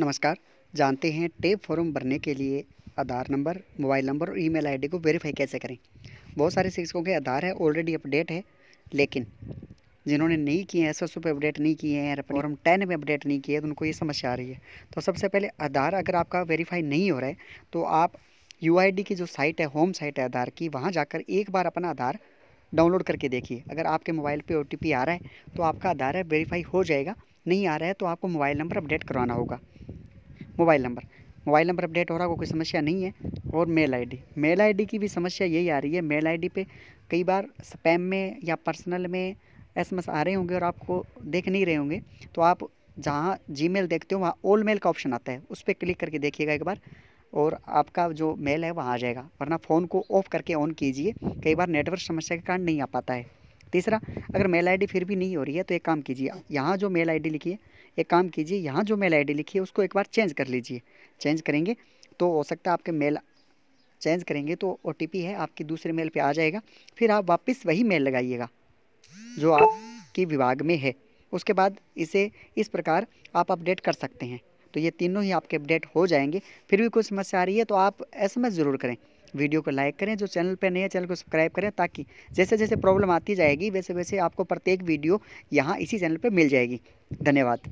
नमस्कार जानते हैं टेप फॉर्म भरने के लिए आधार नंबर मोबाइल नंबर और ईमेल आईडी को वेरीफाई कैसे करें बहुत सारे शिक्षकों के आधार है ऑलरेडी अपडेट है लेकिन जिन्होंने नहीं किए हैं एस एस पे अपडेट नहीं किए हैं फॉर्म टेन में अपडेट नहीं किए तो उनको ये समस्या आ रही है तो सबसे पहले आधार अगर आपका वेरीफाई नहीं हो रहा है तो आप यू की जो साइट है होम साइट है आधार की वहाँ जाकर एक बार अपना आधार डाउनलोड करके देखिए अगर आपके मोबाइल पे ओ आ रहा है तो आपका आधार है वेरीफाई हो जाएगा नहीं आ रहा है तो आपको मोबाइल नंबर अपडेट करवाना होगा mobile number mobile number update हो रहा होगा कोई समस्या नहीं है और मेल आईडी मेल आईडी की भी समस्या यही आ रही है मेल आईडी पे कई बार स्पैम में या पर्सनल में एसएमएस आ रहे होंगे और आपको देख नहीं रहे होंगे तो आप जहाँ जीमेल देखते हो वहाँ ओल मेल का ऑप्शन आता है उस पर क्लिक करके देखिएगा एक बार और आपका जो मेल है वहाँ आ जाएगा वरना फ़ोन को ऑफ़ करके ऑन कीजिए कई बार नेटवर्क समस्या के कारण नहीं आ पाता है तीसरा अगर मेल आईडी फिर भी नहीं हो रही है तो एक काम कीजिए यहाँ जो मेल आईडी लिखी है एक काम कीजिए यहाँ जो मेल आईडी लिखी है उसको एक बार चेंज कर लीजिए चेंज करेंगे तो हो सकता है आपके मेल चेंज करेंगे तो ओ है आपकी दूसरे मेल पर आ जाएगा फिर आप वापस वही मेल लगाइएगा जो आपके विभाग में है उसके बाद इसे इस प्रकार आप अपडेट कर सकते हैं तो ये तीनों ही आपके अपडेट हो जाएंगे फिर भी कोई समस्या आ रही है तो आप एस ज़रूर करें वीडियो को लाइक करें जो चैनल पर नए चैनल को सब्सक्राइब करें ताकि जैसे जैसे प्रॉब्लम आती जाएगी वैसे वैसे आपको प्रत्येक वीडियो यहाँ इसी चैनल पर मिल जाएगी धन्यवाद